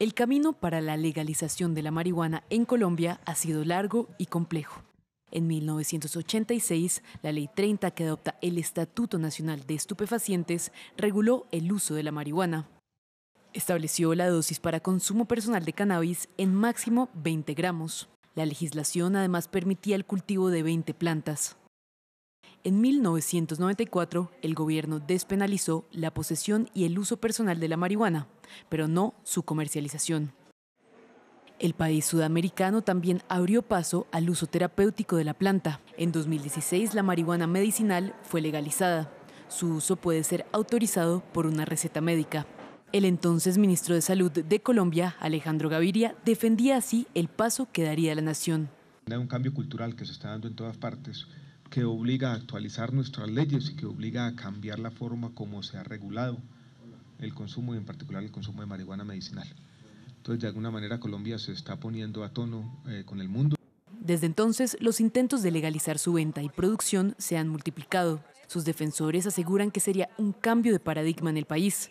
El camino para la legalización de la marihuana en Colombia ha sido largo y complejo. En 1986, la Ley 30, que adopta el Estatuto Nacional de Estupefacientes, reguló el uso de la marihuana. Estableció la dosis para consumo personal de cannabis en máximo 20 gramos. La legislación además permitía el cultivo de 20 plantas. En 1994, el gobierno despenalizó la posesión y el uso personal de la marihuana, pero no su comercialización. El país sudamericano también abrió paso al uso terapéutico de la planta. En 2016, la marihuana medicinal fue legalizada. Su uso puede ser autorizado por una receta médica. El entonces ministro de Salud de Colombia, Alejandro Gaviria, defendía así el paso que daría la nación. un cambio cultural que se está dando en todas partes que obliga a actualizar nuestras leyes y que obliga a cambiar la forma como se ha regulado el consumo y en particular el consumo de marihuana medicinal. Entonces, de alguna manera, Colombia se está poniendo a tono eh, con el mundo. Desde entonces, los intentos de legalizar su venta y producción se han multiplicado. Sus defensores aseguran que sería un cambio de paradigma en el país.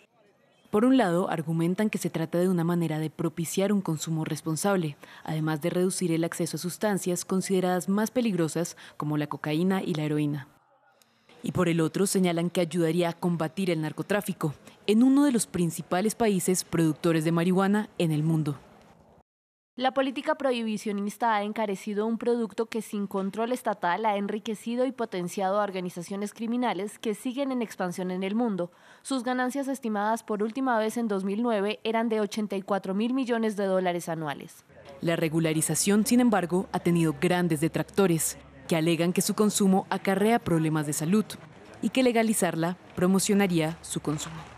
Por un lado, argumentan que se trata de una manera de propiciar un consumo responsable, además de reducir el acceso a sustancias consideradas más peligrosas como la cocaína y la heroína. Y por el otro, señalan que ayudaría a combatir el narcotráfico en uno de los principales países productores de marihuana en el mundo. La política prohibicionista ha encarecido un producto que sin control estatal ha enriquecido y potenciado a organizaciones criminales que siguen en expansión en el mundo. Sus ganancias estimadas por última vez en 2009 eran de 84 mil millones de dólares anuales. La regularización, sin embargo, ha tenido grandes detractores, que alegan que su consumo acarrea problemas de salud y que legalizarla promocionaría su consumo.